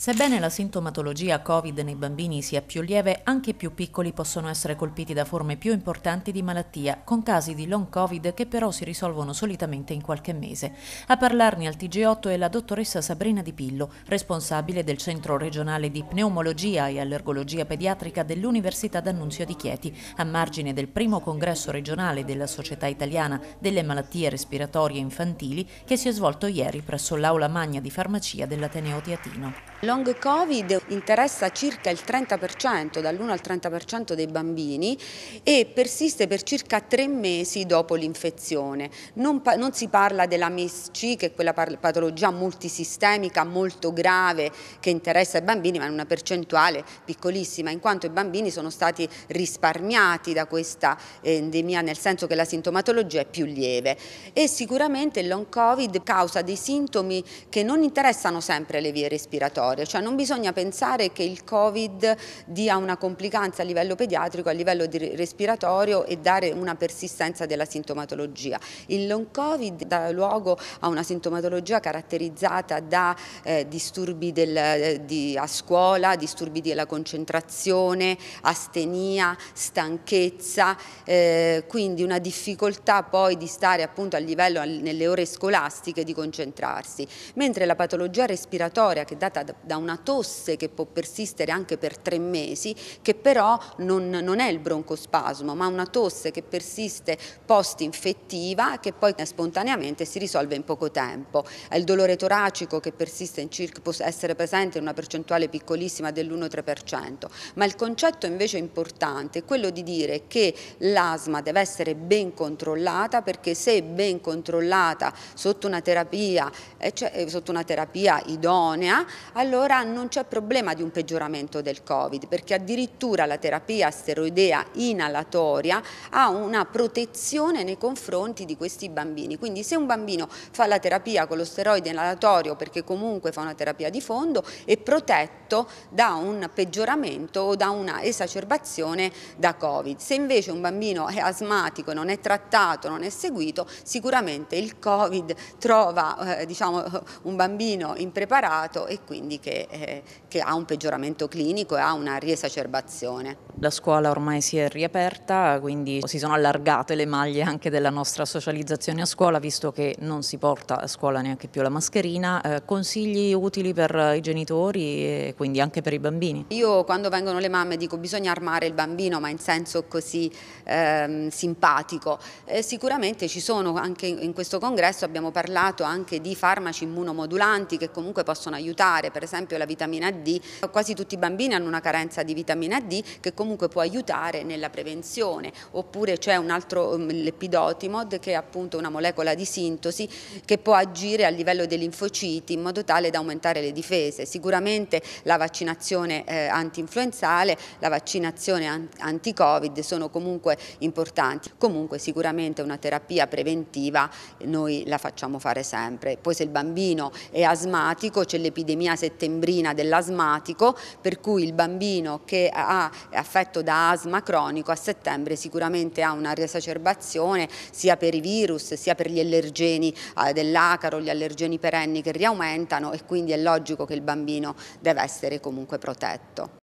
Sebbene la sintomatologia Covid nei bambini sia più lieve, anche i più piccoli possono essere colpiti da forme più importanti di malattia, con casi di long Covid che però si risolvono solitamente in qualche mese. A parlarne al TG8 è la dottoressa Sabrina Di Pillo, responsabile del Centro regionale di pneumologia e allergologia pediatrica dell'Università d'Annunzio di Chieti, a margine del primo congresso regionale della Società Italiana delle Malattie Respiratorie Infantili che si è svolto ieri presso l'Aula Magna di Farmacia dell'Ateneo Teatino. Long Covid interessa circa il 30%, dall'1 al 30% dei bambini e persiste per circa tre mesi dopo l'infezione. Non, non, si parla della MESC, che è quella patologia multisistemica molto grave che interessa i bambini, ma in una percentuale piccolissima, in quanto i bambini sono stati risparmiati da questa endemia, nel senso che la sintomatologia è più lieve. E sicuramente il Long Covid causa dei sintomi che non interessano sempre le vie respiratorie ambulatorio, cioè non bisogna pensare che il Covid dia una complicanza a livello pediatrico, a livello respiratorio e dare una persistenza della sintomatologia. Il long Covid dà luogo a una sintomatologia caratterizzata da eh, disturbi del, eh, di, a scuola, disturbi della concentrazione, astenia, stanchezza, eh, quindi una difficoltà poi di stare appunto a livello nelle ore scolastiche di concentrarsi, mentre la patologia respiratoria che è data da una tosse che può persistere anche per tre mesi, che però non, non è il broncospasmo, ma una tosse che persiste post-infettiva che poi spontaneamente si risolve in poco tempo. È il dolore toracico che persiste in circa, può essere presente in una percentuale piccolissima dell'1-3%, ma il concetto invece importante è quello di dire che l'asma deve essere ben controllata perché se ben controllata sotto una terapia, eh, cioè, eh, sotto una terapia idonea, allora allora non c'è problema di un peggioramento del Covid, perché addirittura la terapia steroidea inalatoria ha una protezione nei confronti di questi bambini. Quindi se un bambino fa la terapia con lo steroide inalatorio perché comunque fa una terapia di fondo, è protetto da un peggioramento o da una esacerbazione da Covid. Se invece un bambino è asmatico, non è trattato, non è seguito, sicuramente il Covid trova eh, diciamo, un bambino impreparato e quindi che, eh, che ha un peggioramento clinico e ha una riesacerbazione. La scuola ormai si è riaperta, quindi si sono allargate le maglie anche della nostra socializzazione a scuola, visto che non si porta a scuola neanche più la mascherina. Eh, consigli utili per i genitori e quindi anche per i bambini? Io quando vengono le mamme dico bisogna armare il bambino, ma in senso così ehm, simpatico. Eh, sicuramente ci sono anche in questo congresso, abbiamo parlato anche di farmaci immunomodulanti che comunque possono aiutare, per esempio la vitamina D. Quasi tutti i bambini hanno una carenza di vitamina D che comunque comunque può aiutare nella prevenzione oppure c'è un altro um, l'epidotimod che è appunto una molecola di sintosi che può agire a livello dei linfociti in modo tale da aumentare le difese. Sicuramente la vaccinazione eh, anti-influenzale la vaccinazione anti-covid sono comunque importanti, comunque sicuramente una terapia preventiva eh, noi la facciamo fare sempre. Poi se il bambino è asmatico c'è l'epidemia settembrina dell'asmatico per cui il bambino che ha affetto affetto da asma cronico a settembre sicuramente ha una riesacerbazione sia per i virus sia per gli allergeni eh, dell'acaro, gli allergeni perenni che riaumentano e quindi è logico che il bambino deve essere comunque protetto.